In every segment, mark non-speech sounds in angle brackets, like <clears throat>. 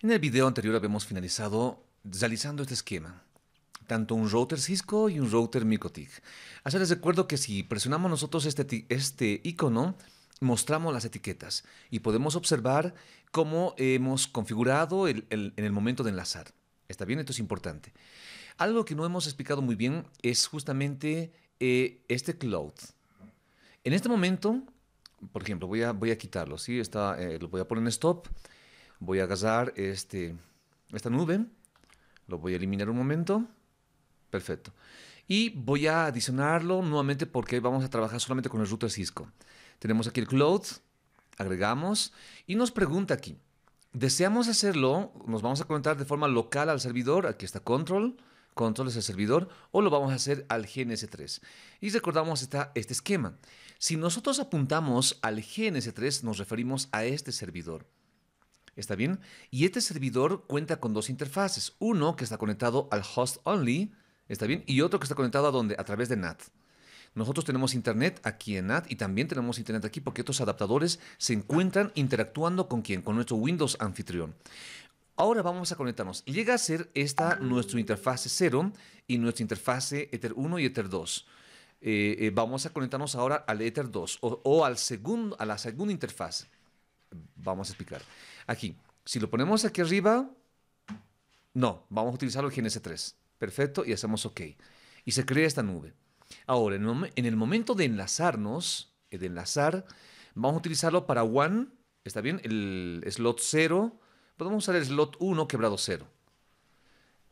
En el video anterior habíamos finalizado realizando este esquema, tanto un router Cisco y un router MikroTik. Así les recuerdo que si presionamos nosotros este, este icono, mostramos las etiquetas y podemos observar cómo hemos configurado el, en el momento de enlazar. ¿Está bien? Esto es importante. Algo que no hemos explicado muy bien es justamente eh, este cloud. En este momento, por ejemplo, voy a, voy a quitarlo, ¿sí? Está, eh, lo voy a poner en stop Voy a agarrar este, esta nube, lo voy a eliminar un momento. Perfecto. Y voy a adicionarlo nuevamente porque vamos a trabajar solamente con el router Cisco. Tenemos aquí el cloud, agregamos y nos pregunta aquí. Deseamos hacerlo, nos vamos a conectar de forma local al servidor, aquí está control, control es el servidor, o lo vamos a hacer al GNS3. Y recordamos este esquema. Si nosotros apuntamos al GNS3, nos referimos a este servidor. ¿Está bien? Y este servidor cuenta con dos interfaces. Uno que está conectado al host only, ¿está bien? Y otro que está conectado a dónde? A través de NAT. Nosotros tenemos internet aquí en NAT y también tenemos internet aquí porque estos adaptadores se encuentran interactuando con quién? Con nuestro Windows anfitrión. Ahora vamos a conectarnos. Llega a ser esta nuestra interfase 0 y nuestra interfase Ether 1 y Ether 2. Eh, eh, vamos a conectarnos ahora al Ether 2 o, o al segundo, a la segunda interfaz vamos a explicar. Aquí, si lo ponemos aquí arriba, no, vamos a utilizarlo en GNS3. Perfecto, y hacemos OK. Y se crea esta nube. Ahora, en el momento de enlazarnos, eh, de enlazar, vamos a utilizarlo para one, ¿está bien? El slot 0, podemos usar el slot 1 quebrado 0.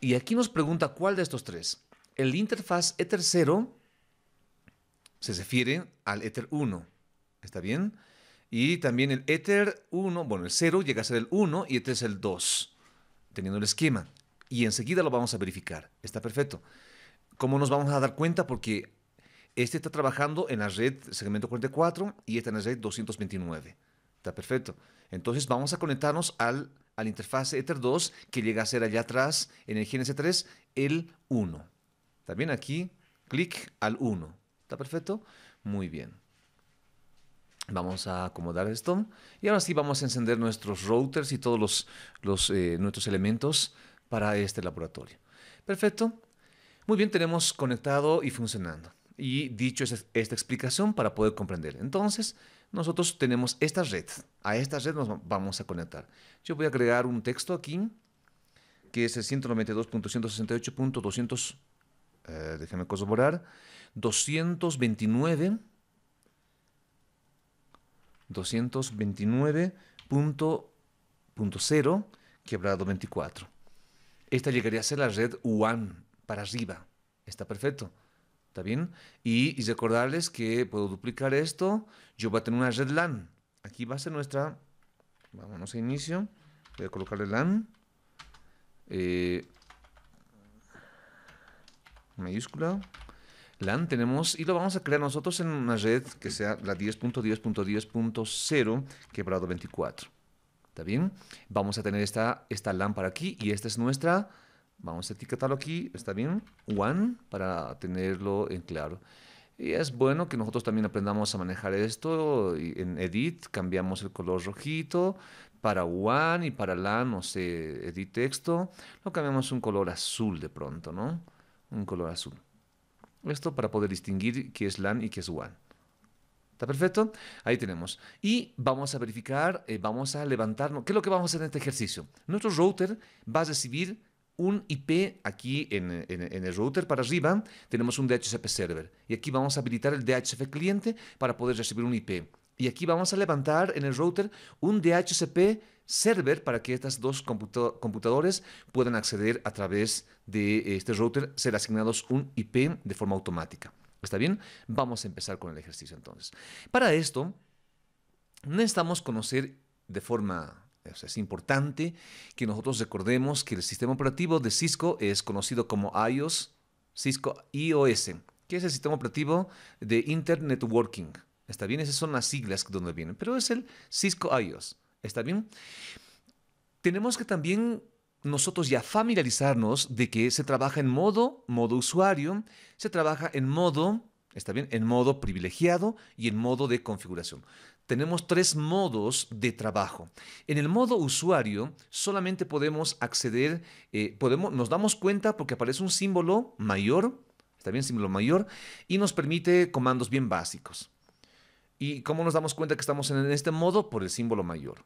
Y aquí nos pregunta cuál de estos tres. El interfaz Ether 0 se refiere al Ether 1, ¿está bien? Y también el Ether 1, bueno, el 0 llega a ser el 1 y este es el 2, teniendo el esquema. Y enseguida lo vamos a verificar. Está perfecto. ¿Cómo nos vamos a dar cuenta? Porque este está trabajando en la red segmento 44 y está en la red 229. Está perfecto. Entonces vamos a conectarnos al, a la interfaz Ether 2 que llega a ser allá atrás en el GNC3 el 1. También aquí, clic al 1. ¿Está perfecto? Muy bien. Vamos a acomodar esto y ahora sí vamos a encender nuestros routers y todos los, eh, nuestros elementos para este laboratorio. Perfecto. Muy bien, tenemos conectado y funcionando. Y dicho es esta explicación para poder comprender. Entonces, nosotros tenemos esta red. A esta red nos vamos a conectar. Yo voy a agregar un texto aquí, que es el 192.168.200, eh, corroborar, 229. 229.0 quebrado 24. Esta llegaría a ser la red WAN para arriba. Está perfecto. ¿Está bien? Y, recordarles que puedo duplicar esto. Yo voy a tener una red LAN. Aquí va a ser nuestra... Vámonos a inicio. Voy a colocarle LAN. Eh, mayúscula. LAN tenemos y lo vamos a crear nosotros en una red que sea la 10.10.10.0 quebrado 24. ¿Está bien? Vamos a tener esta, esta LAN para aquí y esta es nuestra. Vamos a etiquetarlo aquí, ¿está bien? One para tenerlo en claro. Y es bueno que nosotros también aprendamos a manejar esto. En Edit cambiamos el color rojito para One y para LAN, no sé, Edit texto. Lo cambiamos un color azul de pronto, ¿no? Un color azul. Esto para poder distinguir qué es LAN y qué es WAN. ¿Está perfecto? Ahí tenemos. Y vamos a verificar, eh, vamos a levantarnos. ¿Qué es lo que vamos a hacer en este ejercicio? Nuestro router va a recibir un IP aquí en, en, el router para arriba, tenemos un DHCP server. Y aquí vamos a habilitar el DHCP cliente para poder recibir un IP. Y aquí vamos a levantar en el router un DHCP server para que estas dos computadores puedan acceder a través de este router, ser asignados un IP de forma automática. ¿Está bien? Vamos a empezar con el ejercicio entonces. Para esto, necesitamos conocer de forma es importante que nosotros recordemos que el sistema operativo de Cisco es conocido como iOS, Cisco iOS, que es el sistema operativo de Internet Working. Está bien, esas son las siglas donde vienen, pero es el Cisco iOS. ¿Está bien? Tenemos que también nosotros ya familiarizarnos de que se trabaja en modo, modo usuario, se trabaja en modo, ¿está bien? En modo privilegiado y en modo de configuración. Tenemos tres modos de trabajo. En el modo usuario solamente podemos acceder, eh, podemos, nos damos cuenta porque aparece un símbolo mayor, está bien, símbolo mayor, y nos permite comandos bien básicos. ¿Y cómo nos damos cuenta que estamos en este modo? Por el símbolo mayor.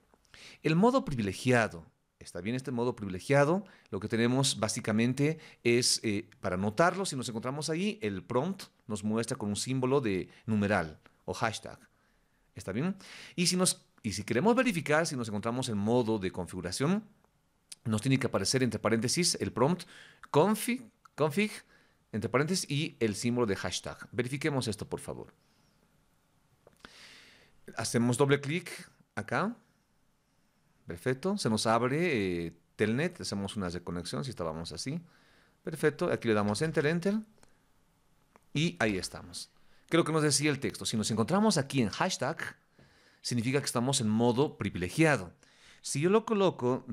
El modo privilegiado, está bien este modo privilegiado, lo que tenemos básicamente es, eh, para notarlo, si nos encontramos ahí, el prompt nos muestra con un símbolo de numeral o hashtag. ¿Está bien? Y si, nos, y si queremos verificar si nos encontramos en modo de configuración, nos tiene que aparecer entre paréntesis el prompt config, config entre paréntesis y el símbolo de hashtag. Verifiquemos esto, por favor. Hacemos doble clic acá. Perfecto. Se nos abre eh, Telnet. Hacemos una reconexión si estábamos así. Perfecto. Aquí le damos Enter, Enter. Y ahí estamos. ¿Qué lo que nos decía el texto. Si nos encontramos aquí en hashtag, significa que estamos en modo privilegiado. Si yo lo coloco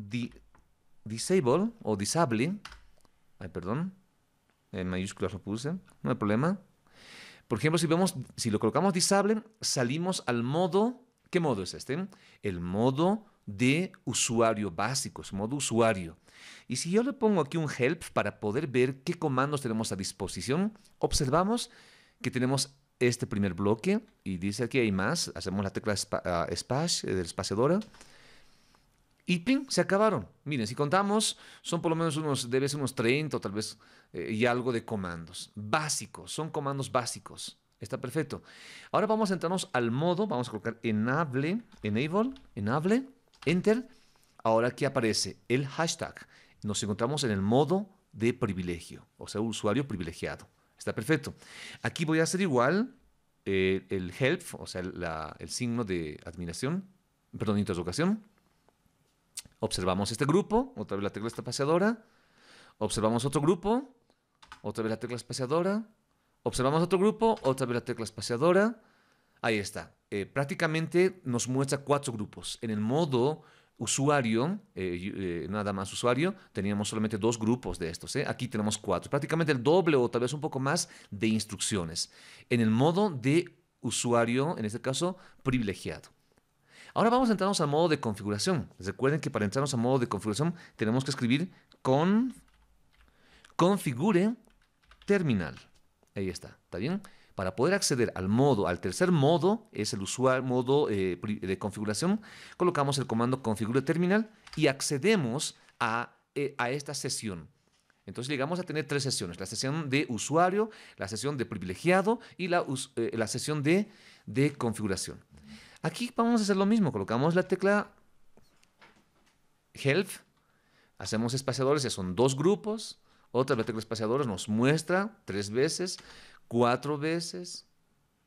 disable o disable, ay, perdón, en mayúsculas lo puse, no hay problema. Por ejemplo, si, vemos, si lo colocamos disable, salimos al modo, ¿qué modo es este? El modo de usuario básico, es modo usuario. Y si yo le pongo aquí un help para poder ver qué comandos tenemos a disposición, observamos que tenemos este primer bloque y dice aquí hay más, hacemos la tecla ah, spash, eh, del espaciadora y ¡ping! se acabaron. Miren, si contamos, son por lo menos unos, debe ser unos 30 o tal vez eh, y algo de comandos. Básicos, son comandos básicos. Está perfecto. Ahora vamos a entrarnos al modo, vamos a colocar enable, enable, enable, enter. Ahora aquí aparece el hashtag. Nos encontramos en el modo de privilegio, o sea, usuario privilegiado. Está perfecto. Aquí voy a hacer igual eh, el help, o sea, el signo de admiración, perdón, interrogación. Observamos este grupo, otra vez la tecla paseadora. Observamos otro grupo, otra vez la tecla espaciadora, observamos otro grupo, otra vez la tecla espaciadora, ahí está. Eh, prácticamente nos muestra cuatro grupos. En el modo usuario, eh, eh, nada más usuario, teníamos solamente dos grupos de estos. Aquí tenemos cuatro, prácticamente el doble o tal vez un poco más de instrucciones en el modo de usuario, en este caso, privilegiado. Ahora vamos a entrarnos al modo de configuración. Recuerden que para entrarnos al modo de configuración tenemos que escribir con configure terminal. Ahí está, ¿está bien? Para poder acceder al modo, al tercer modo, es el usual modo eh, de configuración, colocamos el comando configure terminal y accedemos eh, a, esta sesión. Entonces llegamos a tener tres sesiones, la sesión de usuario, la sesión de privilegiado y eh, la, sesión de, de configuración. Aquí vamos a hacer lo mismo, colocamos la tecla help, hacemos espaciadores, ya son dos grupos, otra de espaciadora nos muestra tres veces, cuatro veces,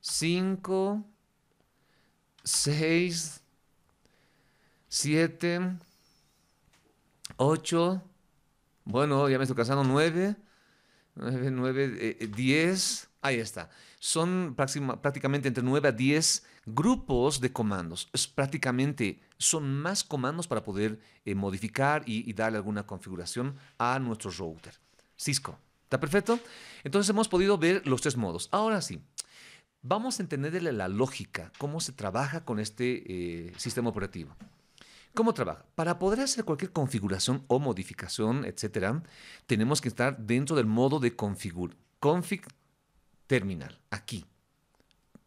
cinco, seis, siete, ocho, bueno, ya me estoy casando, nueve, nueve, nueve, eh, eh, diez. Ahí está. Son prácticamente entre nueve a diez grupos de comandos. Es prácticamente, son más comandos para poder eh, modificar y darle alguna configuración a nuestro router. Cisco. ¿Está perfecto? Entonces hemos podido ver los tres modos. Ahora sí, vamos a entender la lógica, cómo se trabaja con este eh, sistema operativo. ¿Cómo trabaja? Para poder hacer cualquier configuración o modificación, etcétera, tenemos que estar dentro del modo de configure, config terminal, aquí.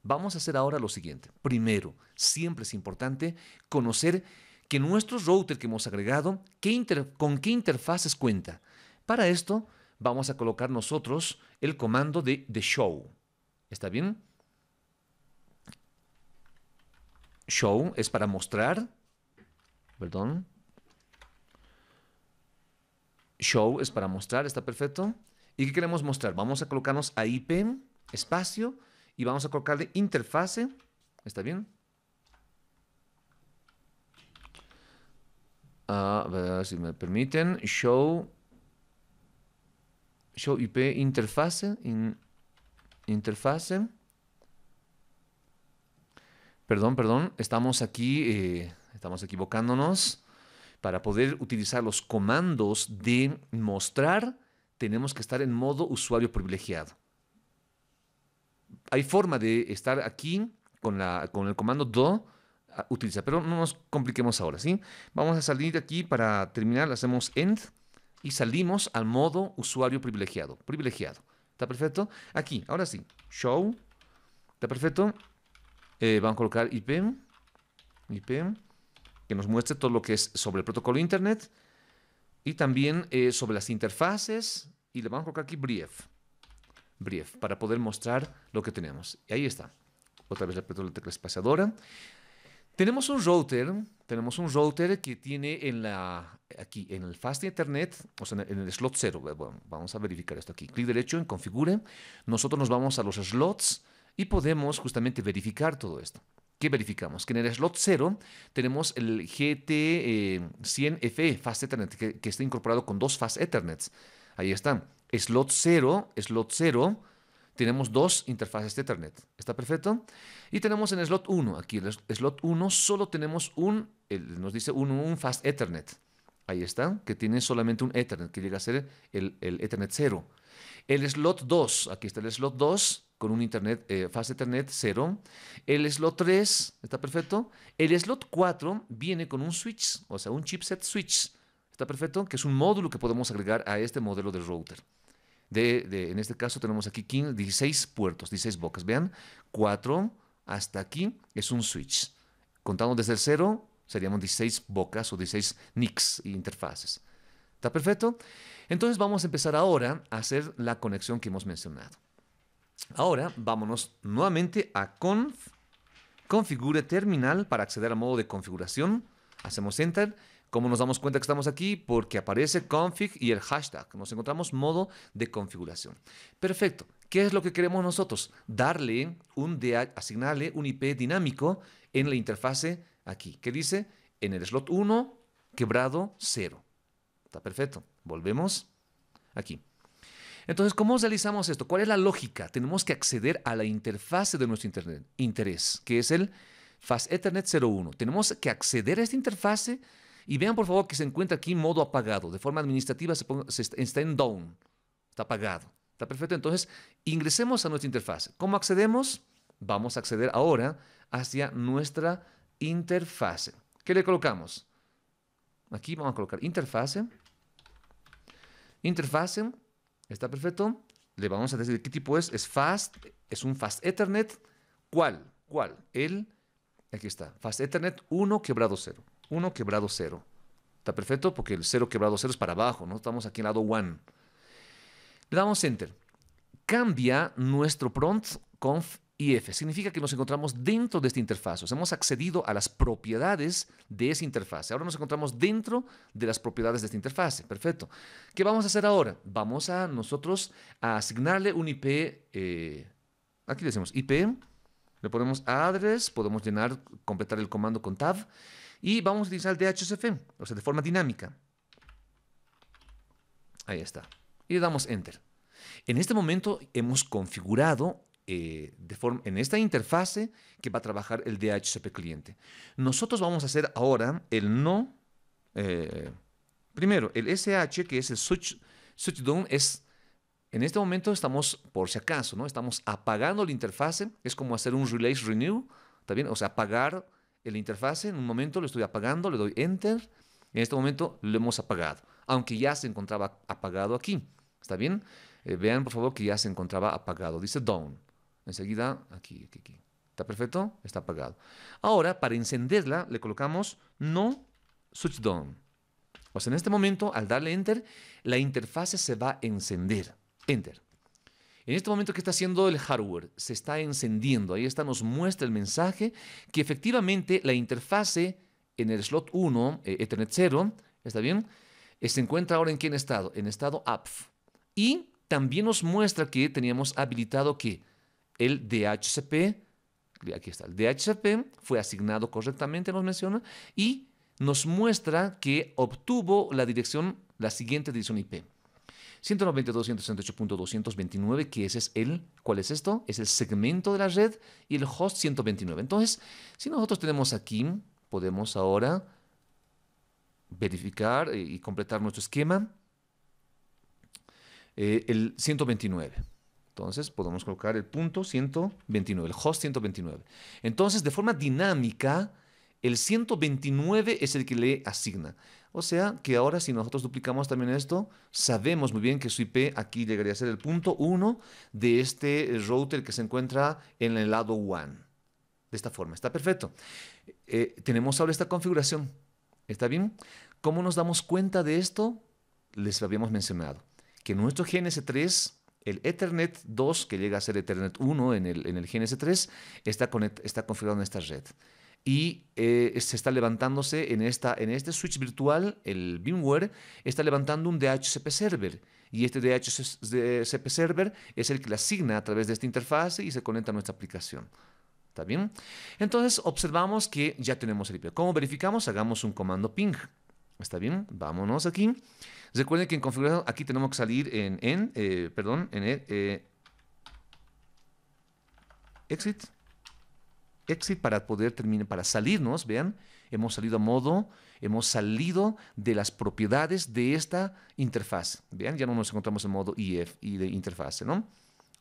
Vamos a hacer ahora lo siguiente. Primero, siempre es importante conocer que nuestro router que hemos agregado, con qué interfaces cuenta. Para esto, vamos a colocar nosotros el comando de, the show. ¿Está bien? Show es para mostrar. Perdón. Show es para mostrar, está perfecto. ¿Y qué queremos mostrar? Vamos a colocarnos a IP, espacio, y vamos a colocarle interfase. ¿Está bien? a ver si me permiten. Show show IP interface interface Perdón, perdón, estamos aquí, eh, estamos equivocándonos. Para poder utilizar los comandos de mostrar, tenemos que estar en modo usuario privilegiado. Hay forma de estar aquí con, la, con el comando do, ah, utilizar, Pero no nos compliquemos ahora, ¿sí? Vamos a salir de aquí para terminar, hacemos end y salimos al modo usuario privilegiado. Privilegiado. ¿Está perfecto? Aquí, ahora sí. Show. ¿Está perfecto? Eh, vamos a colocar IP. IP. Que nos muestre todo lo que es sobre el protocolo Internet. Y también eh, sobre las interfaces. Y le vamos a colocar aquí brief. Brief. Para poder mostrar lo que tenemos. Y ahí está. Otra vez le aprieto la tecla espaciadora. Tenemos un router, tenemos un router que tiene en la, aquí en el fast Ethernet, o sea, en el slot 0, vamos a verificar esto aquí, clic derecho en configure, nosotros nos vamos a los slots y podemos justamente verificar todo esto. ¿Qué verificamos? Que en el slot 0 tenemos el GT100FE eh, Fast Ethernet, que, está incorporado con dos Fast Ethernets. Ahí está. Slot 0, slot 0, tenemos dos interfaces de Ethernet. ¿Está perfecto? Y tenemos en slot 1, aquí el slot 1 solo tenemos un, nos dice un, fast Ethernet. Ahí está, que tiene solamente un Ethernet, que llega a ser el, Ethernet 0. El slot 2, aquí está el slot 2, con un Internet, eh, Fast Ethernet 0. El slot 3, ¿está perfecto? El slot 4 viene con un switch, o sea, un chipset switch, ¿está perfecto? Que es un módulo que podemos agregar a este modelo de router en este caso tenemos aquí 16 puertos, 16 bocas. Vean, 4 hasta aquí es un switch. Contando desde el 0, seríamos 16 bocas o 16 NICs, interfaces. ¿Está perfecto? Entonces vamos a empezar ahora a hacer la conexión que hemos mencionado. Ahora vámonos nuevamente a conf, configure terminal para acceder al modo de configuración. Hacemos enter ¿Cómo nos damos cuenta que estamos aquí? Porque aparece config y el hashtag. Nos encontramos modo de configuración. Perfecto. ¿Qué es lo que queremos nosotros? Darle un asignarle un IP dinámico en la interfase aquí. ¿Qué dice? En el slot 1, quebrado 0. Está perfecto. Volvemos aquí. Entonces, ¿cómo realizamos esto? ¿Cuál es la lógica? Tenemos que acceder a la interfase de nuestro internet, interés, que es el Fast Ethernet 01. Tenemos que acceder a esta interfase y vean por favor que se encuentra aquí en modo apagado. De forma administrativa se, está, en down. Está apagado. Está perfecto. Entonces, ingresemos a nuestra interfaz. ¿Cómo accedemos? Vamos a acceder ahora hacia nuestra interfase. ¿Qué le colocamos? Aquí vamos a colocar interfase. Interfase. Está perfecto. Le vamos a decir qué tipo es. Es fast. Es un fast Ethernet. ¿Cuál? ¿Cuál? El Aquí está. Fast Ethernet 1 quebrado 0. 1 quebrado 0. Está perfecto porque el 0 quebrado 0 es para abajo, ¿no? Estamos aquí en lado 1. Le damos Enter. Cambia nuestro prompt conf IF. Significa que nos encontramos dentro de esta interfaz. O hemos accedido a las propiedades de esa interfaz. Ahora nos encontramos dentro de las propiedades de esta interfaz. Perfecto. ¿Qué vamos a hacer ahora? Vamos a nosotros a asignarle un IP. Eh, aquí le decimos IP le ponemos address, podemos llenar, completar el comando con tab y vamos a utilizar el DHCP, o sea, de forma dinámica. Ahí está. Y le damos enter. En este momento hemos configurado eh, de forma, en esta interfase que va a trabajar el DHCP cliente. Nosotros vamos a hacer ahora el no. Eh, primero, el SH, que es el switch, switch down, es en este momento estamos, por si acaso, ¿no? Estamos apagando la interfase. Es como hacer un release renew. bien? o sea, apagar la interfase. En un momento lo estoy apagando, le doy enter. En este momento lo hemos apagado. Aunque ya se encontraba apagado aquí. ¿Está bien? Eh, vean, por favor, que ya se encontraba apagado. Dice down. Enseguida, aquí, aquí, aquí. ¿Está perfecto? Está apagado. Ahora, para encenderla, le colocamos no switch down. O sea, en este momento, al darle enter, la interfase se va a encender. Enter. En este momento, ¿qué está haciendo el hardware? Se está encendiendo. Ahí está, nos muestra el mensaje que efectivamente la interfase en el slot 1, eh, Ethernet 0, ¿está bien? Eh, se encuentra ahora en qué estado? En estado APF. Y también nos muestra que teníamos habilitado que el DHCP, aquí está, el DHCP fue asignado correctamente, nos menciona, y nos muestra que obtuvo la dirección, la siguiente dirección IP. 192.168.229, que ese es el, ¿cuál es esto? Es el segmento de la red y el host 129. Entonces, si nosotros tenemos aquí, podemos ahora verificar eh, y completar nuestro esquema. Eh, el 129. Entonces podemos colocar el punto 129, el host 129. Entonces, de forma dinámica, el 129 es el que le asigna. O sea que ahora si nosotros duplicamos también esto, sabemos muy bien que su IP aquí llegaría a ser el punto 1 de este eh, router que se encuentra en el lado 1. De esta forma, está perfecto. Eh, tenemos ahora esta configuración. ¿Está bien? ¿Cómo nos damos cuenta de esto? Les habíamos mencionado. Que nuestro GNS3 el Ethernet 2, que llega a ser Ethernet 1 en el, en el GNS3, está, está configurado en esta red y eh, se está levantándose en, esta, en este switch virtual, el VMware, está levantando un DHCP server. Y este DHCP server es el que le asigna a través de esta interfaz y se conecta a nuestra aplicación. ¿Está bien? Entonces observamos que ya tenemos el IP. ¿Cómo verificamos? Hagamos un comando ping. ¿Está bien? Vámonos aquí. Recuerden que en configuración aquí tenemos que salir en, en eh, perdón, en eh, exit exit para poder terminar, para salirnos, vean, hemos salido a modo, hemos salido de las propiedades de esta interfaz, vean, ya no nos encontramos en modo if y de interfase, ¿no?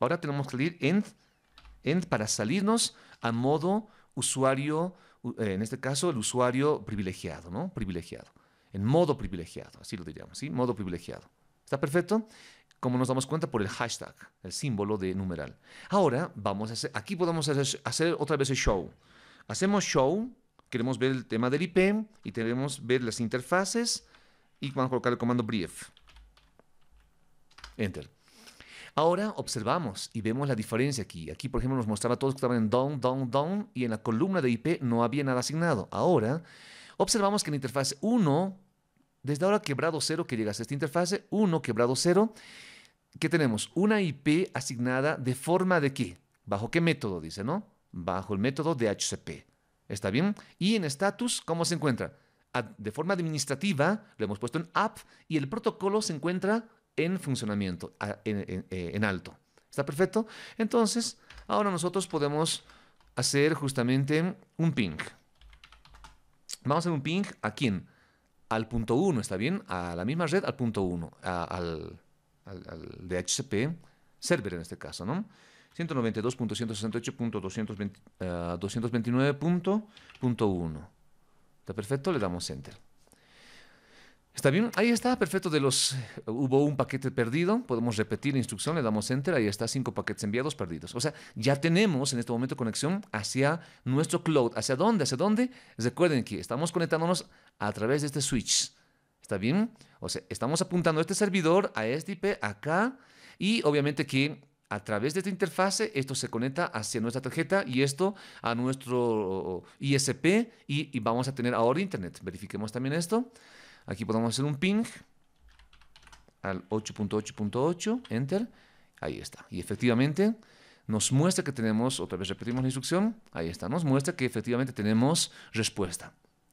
Ahora tenemos que salir end, end para salirnos a modo usuario, en este caso el usuario privilegiado, ¿no? Privilegiado, en modo privilegiado, así lo diríamos, ¿sí? Modo privilegiado. ¿Está perfecto? como nos damos cuenta por el hashtag, el símbolo de numeral. Ahora vamos a hacer, aquí podemos hacer, otra vez el show. Hacemos show, queremos ver el tema del IP e y queremos ver las interfaces y vamos a colocar el comando brief. Enter. Ahora observamos y vemos la diferencia aquí. Aquí, por ejemplo, nos mostraba todos que estaban en down, down, down y en la columna de IP e no había nada asignado. Ahora observamos que en la interfaz 1, desde ahora quebrado 0 que llegas a esta interfaz, 1 quebrado 0, ¿qué tenemos? Una IP asignada de forma de qué? ¿Bajo qué método? Dice, ¿no? Bajo el método de ¿Está bien? Y en status, ¿cómo se encuentra? De forma administrativa, lo hemos puesto en app y el protocolo se encuentra en funcionamiento, eh, en, alto. ¿Está perfecto? Entonces, ahora nosotros podemos hacer justamente un ping. Vamos a hacer un ping a quién? Al punto 1, ¿está bien? A la misma red, al punto 1, al al, DHCP server en este caso, ¿no? 192.168.229.1. Eh, ¿Está perfecto? Le damos Enter. ¿Está bien? Ahí está, perfecto. De los, eh, hubo un paquete perdido, podemos repetir la instrucción, le damos Enter, ahí está, cinco paquetes enviados perdidos. O sea, ya tenemos en este momento conexión hacia nuestro cloud. ¿Hacia dónde? ¿Hacia dónde? Recuerden que estamos conectándonos a través de este switch ¿Está bien? O sea, estamos apuntando este servidor a este IP acá y obviamente que a través de esta interfase esto se conecta hacia nuestra tarjeta y esto a nuestro ISP y, y vamos a tener ahora internet. Verifiquemos también esto. Aquí podemos hacer un ping al 8.8.8, enter. Ahí está. Y efectivamente nos muestra que tenemos, otra vez repetimos la instrucción, ahí está, nos muestra que efectivamente tenemos respuesta.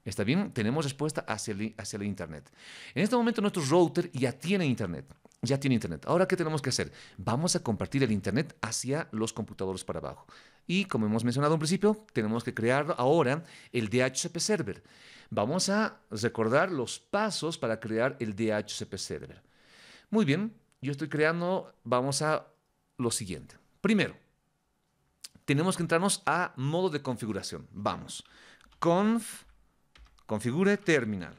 Está bien, tenemos respuesta hacia el, Internet. En este momento nuestro router ya tiene Internet. Ya tiene Internet. Ahora, ¿qué tenemos que hacer? Vamos a compartir el Internet hacia los computadores para abajo. Y como hemos mencionado en principio, tenemos que crear ahora el DHCP server. Vamos a recordar los pasos para crear el DHCP server. Muy bien, yo estoy creando, vamos a lo siguiente. Primero, tenemos que entrarnos a modo de configuración. Vamos. Conf Configure terminal.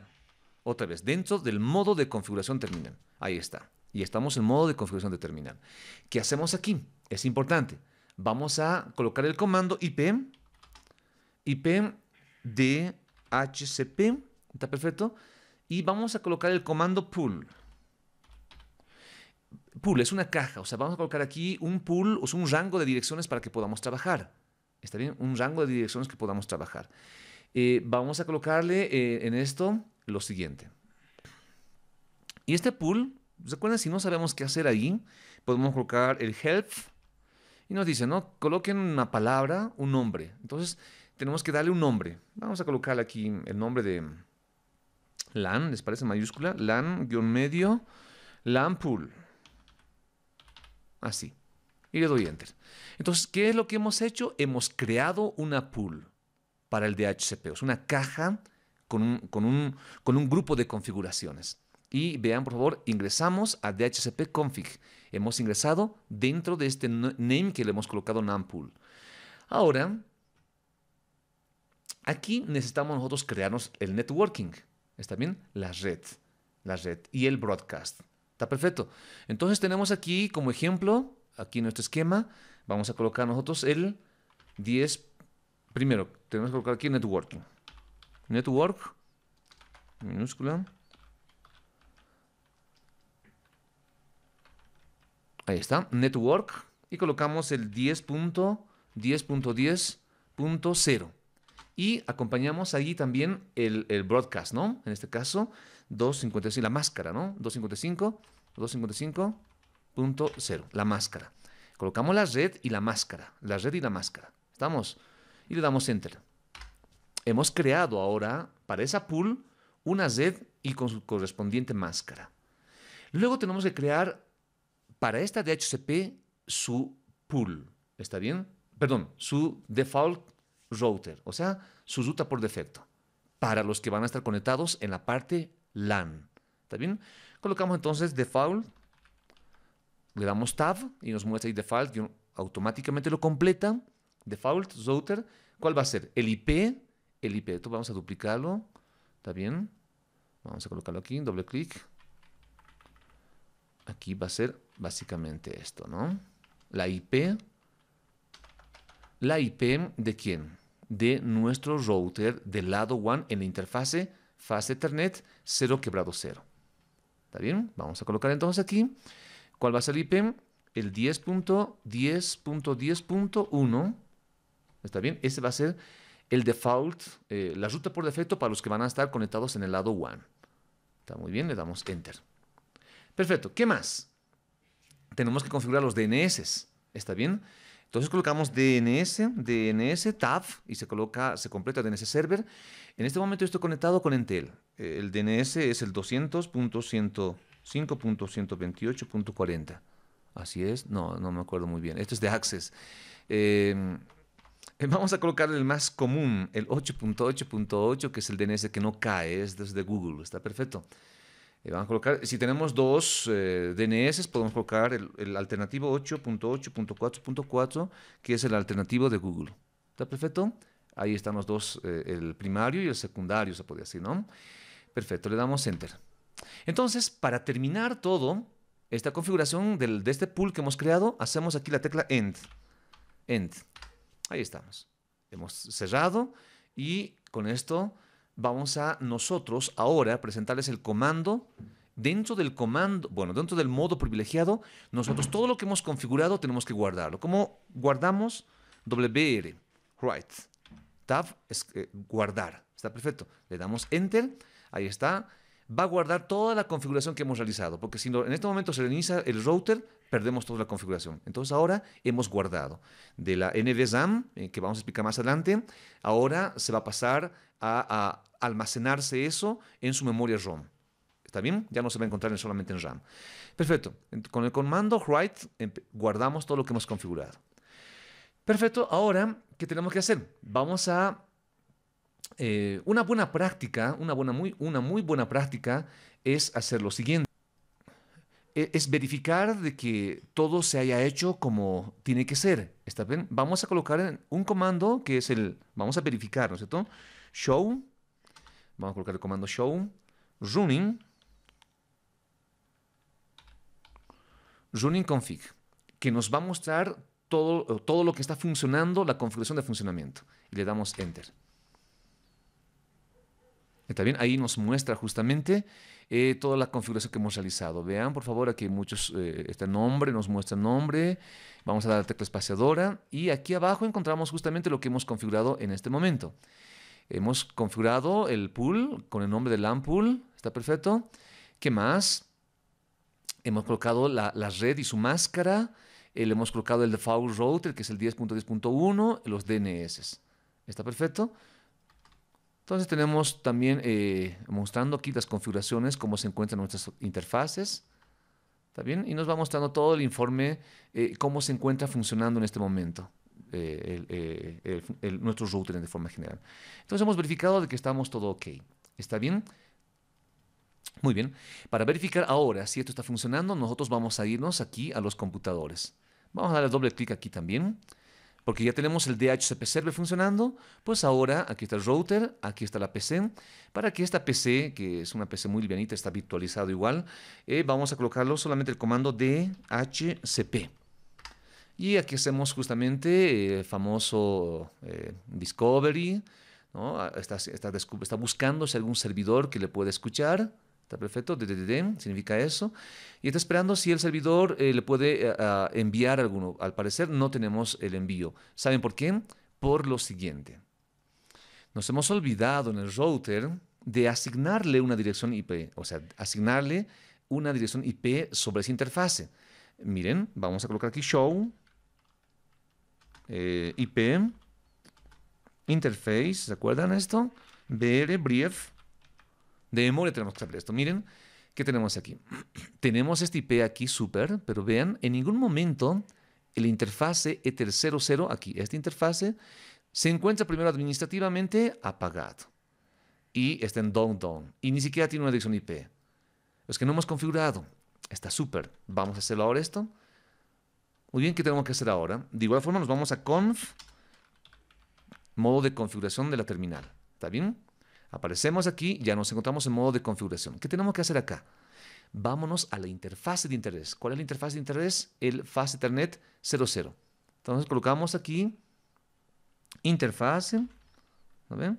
Otra vez, dentro del modo de configuración terminal. Ahí está. Y estamos en modo de configuración de terminal. ¿Qué hacemos aquí? Es importante. Vamos a colocar el comando ip ipm de está perfecto, y vamos a colocar el comando pull. Pool es una caja, o sea, vamos a colocar aquí un pool, o sea, un rango de direcciones para que podamos trabajar. ¿Está bien? Un rango de direcciones que podamos trabajar. Eh, vamos a colocarle eh, en esto lo siguiente. Y este pool, recuerden, si no sabemos qué hacer ahí, podemos colocar el help y nos dice, ¿no? Coloquen una palabra, un nombre. Entonces, tenemos que darle un nombre. Vamos a colocar aquí el nombre de LAN, ¿les parece mayúscula? LAN-medio, LAN pool. Así. Y le doy enter. Entonces, ¿qué es lo que hemos hecho? Hemos creado una pool para el DHCP. Es una caja con un, con un, grupo de configuraciones. Y vean, por favor, ingresamos a DHCP config. Hemos ingresado dentro de este name que le hemos colocado pool Ahora, aquí necesitamos nosotros crearnos el networking. ¿Está bien? La red. La red y el broadcast. Está perfecto. Entonces tenemos aquí como ejemplo, aquí nuestro esquema, vamos a colocar nosotros el 10 primero, tenemos que colocar aquí networking, Network, minúscula. Ahí está, network. Y colocamos el 10.10.10.0. y acompañamos allí también el, broadcast, ¿no? En este caso, 255, la máscara, ¿no? 255, 255.0, la máscara. Colocamos la red y la máscara, la red y la máscara. ¿Estamos? y le damos Enter. Hemos creado ahora para esa pool una Z y con su correspondiente máscara. Luego tenemos que crear para esta DHCP su pool. ¿Está bien? Perdón, su default router, o sea, su ruta por defecto, para los que van a estar conectados en la parte LAN. ¿Está bien? Colocamos entonces default, le damos tab y nos muestra ahí default, y automáticamente lo completa default, router, ¿cuál va a ser? El IP, el IP, esto vamos a duplicarlo, ¿está bien? Vamos a colocarlo aquí, doble clic. Aquí va a ser básicamente esto, ¿no? La IP, la IP de quién? De nuestro router del lado one en la interfase fase Ethernet 0 quebrado 0. ¿Está bien? Vamos a colocar entonces aquí. ¿Cuál va a ser el IP? El 10.10.10.1 ¿Está bien? Ese va a ser el default, eh, la ruta por defecto para los que van a estar conectados en el lado one. Está muy bien, le damos Enter. Perfecto, ¿qué más? Tenemos que configurar los DNS, ¿está bien? Entonces colocamos DNS, DNS, tab, y se coloca, se completa DNS server. En este momento estoy conectado con Entel. Eh, el DNS es el 200.105.128.40. Así es, no, no me acuerdo muy bien. Esto es de Access. Eh, Vamos a colocar el más común, el 8.8.8, que es el DNS que no cae, es desde Google, está perfecto. Eh, vamos a colocar, si tenemos dos eh, DNS, podemos colocar el, alternativo 8.8.4.4, que es el alternativo de Google. ¿Está perfecto? Ahí están los dos, eh, el primario y el secundario, se podría decir, ¿no? Perfecto, le damos Enter. Entonces, para terminar todo, esta configuración de este pool que hemos creado, hacemos aquí la tecla End. End. Ahí estamos. Hemos cerrado y con esto vamos a nosotros ahora presentarles el comando. Dentro del comando, bueno, dentro del modo privilegiado, nosotros todo lo que hemos configurado tenemos que guardarlo. ¿Cómo guardamos? WR, write. Tab es eh, guardar. Está perfecto. Le damos enter. Ahí está va a guardar toda la configuración que hemos realizado, porque si en este momento se reinicia el router, perdemos toda la configuración. Entonces ahora hemos guardado de la NVSAM, eh, que vamos a explicar más adelante, ahora se va a pasar a, a almacenarse eso en su memoria ROM. ¿Está bien? Ya no se va a encontrar solamente en RAM. Perfecto. Con el comando write guardamos todo lo que hemos configurado. Perfecto. Ahora, ¿qué tenemos que hacer? Vamos a eh, una buena práctica, una, buena, muy, una muy buena práctica es hacer lo siguiente. E, es, verificar de que todo se haya hecho como tiene que ser. ¿Está bien? Vamos a colocar un comando que es el... Vamos a verificar, ¿no es cierto? Show. Vamos a colocar el comando show. Running. Running config. Que nos va a mostrar todo, todo lo que está funcionando, la configuración de funcionamiento. Y le damos enter bien, ahí nos muestra justamente eh, toda la configuración que hemos realizado. Vean, por favor, aquí muchos, eh, este nombre nos muestra el nombre. Vamos a dar la tecla espaciadora y aquí abajo encontramos justamente lo que hemos configurado en este momento. Hemos configurado el pool con el nombre de Lampool. pool, está perfecto. ¿Qué más? Hemos colocado la, red y su máscara. Eh, le hemos colocado el default router, que es el 10.10.1, los DNS. ¿Está perfecto? Entonces tenemos también eh, mostrando aquí las configuraciones, cómo se encuentran nuestras interfaces. ¿Está bien? Y nos va mostrando todo el informe, eh, cómo se encuentra funcionando en este momento eh, eh nuestro router de forma general. Entonces hemos verificado de que estamos todo ok. ¿Está bien? Muy bien. Para verificar ahora si esto está funcionando, nosotros vamos a irnos aquí a los computadores. Vamos a darle doble clic aquí también porque ya tenemos el DHCP server funcionando, pues ahora aquí está el router, aquí está la PC, para que esta PC, que es una PC muy livianita, está virtualizado igual, eh, vamos a colocarlo solamente el comando DHCP. Y aquí hacemos justamente eh, el famoso eh, discovery, ah, está, está buscando si algún servidor que le pueda escuchar, ¿Está perfecto? significa eso. Y está esperando si el servidor eh, le puede eh, enviar alguno. Al parecer no tenemos el envío. ¿Saben por qué? Por lo siguiente. Nos hemos olvidado en el router de asignarle una dirección IP, o sea, asignarle una dirección IP sobre esa interfase. Miren, vamos a colocar aquí show, eh, IP, interface, ¿se acuerdan esto? BR, brief, de memoria tenemos que saber esto. Miren, ¿qué tenemos aquí? <clears throat> tenemos este IP aquí, super, pero vean, en ningún momento la interfase e 00 aquí, esta interfase, se encuentra primero administrativamente apagado y está en down down y ni siquiera tiene una dirección IP. Es que no hemos configurado. Está súper. Vamos a hacerlo ahora esto. Muy bien, ¿qué tenemos que hacer ahora? De igual forma nos vamos a conf, modo de configuración de la terminal. ¿Está bien? Aparecemos aquí, ya nos encontramos en modo de configuración. ¿Qué tenemos que hacer acá? Vámonos a la interfase de interés. ¿Cuál es la interfaz de interés? El fast Ethernet 00. Entonces colocamos aquí interfase. ven?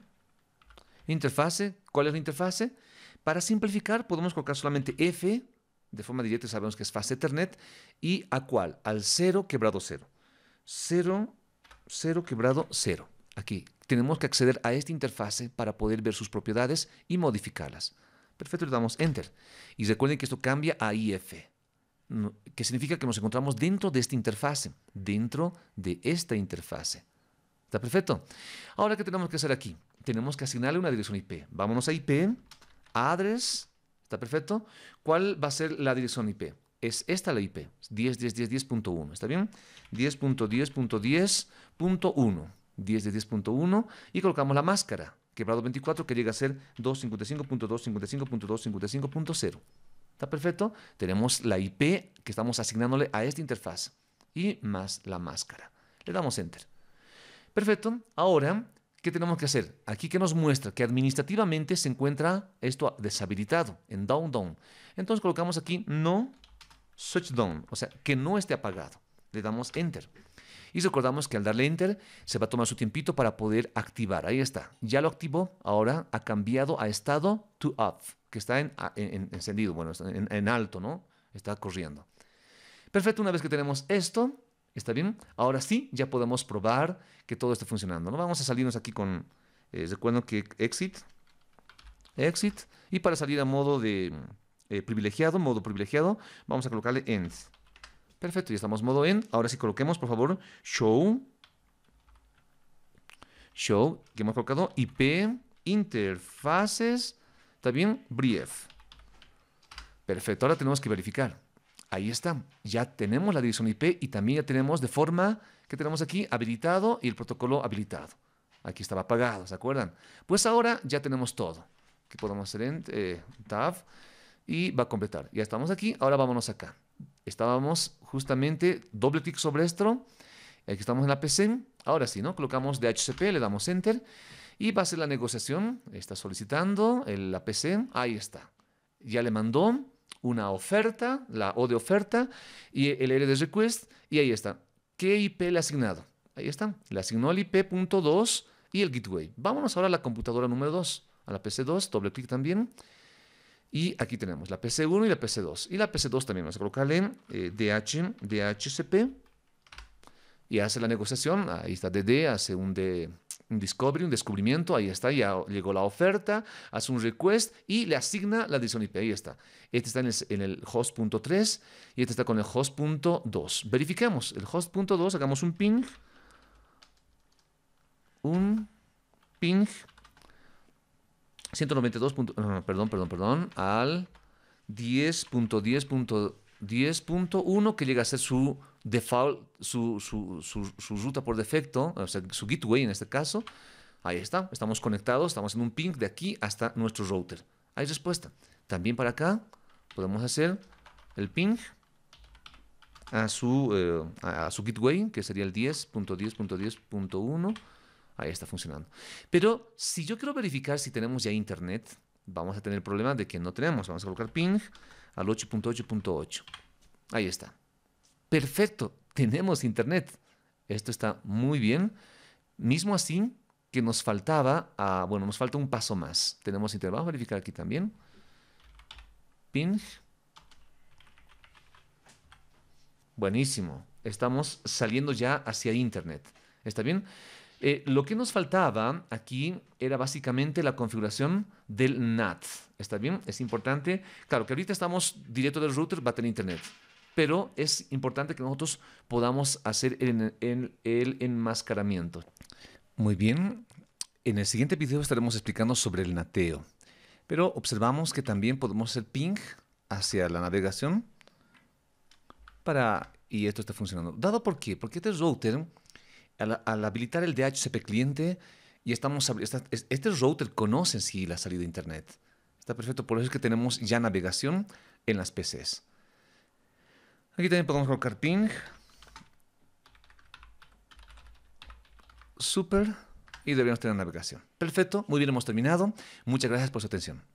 Interfase. ¿Cuál es la interfase? Para simplificar podemos colocar solamente F, de forma directa sabemos que es fast Ethernet, y a cuál? Al 0 quebrado 0. 0, 0 quebrado 0. Aquí tenemos que acceder a esta interfase para poder ver sus propiedades y modificarlas. Perfecto, le damos Enter. Y recuerden que esto cambia a IF, que significa que nos encontramos dentro de esta interfase, dentro de esta interfase. ¿Está perfecto? Ahora, ¿qué tenemos que hacer aquí? Tenemos que asignarle una dirección IP. Vámonos a IP, address, ¿está perfecto? ¿Cuál va a ser la dirección IP? es esta la IP, 10.10.10.1, ¿está bien? 10.10.10.1. 10 de 10.1 y colocamos la máscara, quebrado 24, que llega a ser 255.255.255.0. ¿Está perfecto? Tenemos la IP que estamos asignándole a esta interfaz y más la máscara. Le damos Enter. Perfecto. Ahora, ¿qué tenemos que hacer? Aquí que nos muestra que administrativamente se encuentra esto deshabilitado en Down Down. Entonces colocamos aquí No Switch Down, o sea, que no esté apagado. Le damos Enter. Y recordamos que al darle enter se va a tomar su tiempito para poder activar. Ahí está. Ya lo activó. Ahora ha cambiado a estado to off, que está en, encendido, bueno, en, alto, ¿no? Está corriendo. Perfecto, una vez que tenemos esto, ¿está bien? Ahora sí, ya podemos probar que todo esté funcionando, ¿no? Vamos a salirnos aquí con, eh, recuerdo que exit, exit, y para salir a modo de eh, privilegiado, modo privilegiado, vamos a colocarle end. Perfecto, ya estamos modo en. Ahora sí coloquemos, por favor, show. Show, que hemos colocado IP, interfaces, también brief. Perfecto, ahora tenemos que verificar. Ahí está, ya tenemos la dirección IP y también ya tenemos de forma que tenemos aquí habilitado y el protocolo habilitado. Aquí estaba apagado, ¿se acuerdan? Pues ahora ya tenemos todo. Que podemos hacer en eh, tab y va a completar. Ya estamos aquí, ahora vámonos acá. Estábamos justamente doble clic sobre esto. Aquí eh, estamos en la PC. Ahora sí, ¿no? Colocamos DHCP, le damos Enter y va a ser la negociación. Está solicitando el, la PC. Ahí está. Ya le mandó una oferta, la O de oferta y el L de request. Y ahí está. ¿Qué IP le ha asignado? Ahí está. Le asignó el IP.2 y el gateway. Vámonos ahora a la computadora número 2, a la PC 2. Doble clic también. Y aquí tenemos la PC1 y la PC2. Y la PC2 también vamos a colocarle DHCP. Y hace la negociación. Ahí está DD, hace un, de, un discovery, un descubrimiento. Ahí está, ya llegó la oferta. Hace un request y le asigna la dirección IP. Ahí está. Este está en el, en el host.3 y este está con el host.2. Verificamos el host.2, hagamos un ping. Un ping 192. Ah, perdón, perdón, perdón. Al 10.10.10.1 que llega a ser su default, su, ruta por defecto, o sea, su gateway en este caso. Ahí está, estamos conectados, estamos en un ping de aquí hasta nuestro router. Hay respuesta. También para acá podemos hacer el ping a su, eh, a su gateway, que sería el 10.10.10.1 Ahí está funcionando. Pero si yo quiero verificar si tenemos ya internet, vamos a tener el problema de que no tenemos. Vamos a colocar ping al 8.8.8. Ahí está. Perfecto, tenemos internet. Esto está muy bien. Mismo así que nos faltaba, ah, bueno, nos falta un paso más. Tenemos internet. Vamos a verificar aquí también. Ping. Buenísimo. Estamos saliendo ya hacia internet. ¿Está bien? Eh, lo que nos faltaba aquí era básicamente la configuración del NAT. ¿Está bien? Es importante. Claro, que ahorita estamos directo del router, va a tener internet. Pero es importante que nosotros podamos hacer el, enmascaramiento. Muy bien. En el siguiente video estaremos explicando sobre el nateo. Pero observamos que también podemos hacer ping hacia la navegación para... Y esto está funcionando. ¿Dado por qué? Porque este router al, habilitar el DHCP cliente, y estamos, este router conoce si la salida de Internet. Está perfecto, por eso es que tenemos ya navegación en las PCs. Aquí también podemos colocar ping. Super. Y deberíamos tener navegación. Perfecto, muy bien, hemos terminado. Muchas gracias por su atención.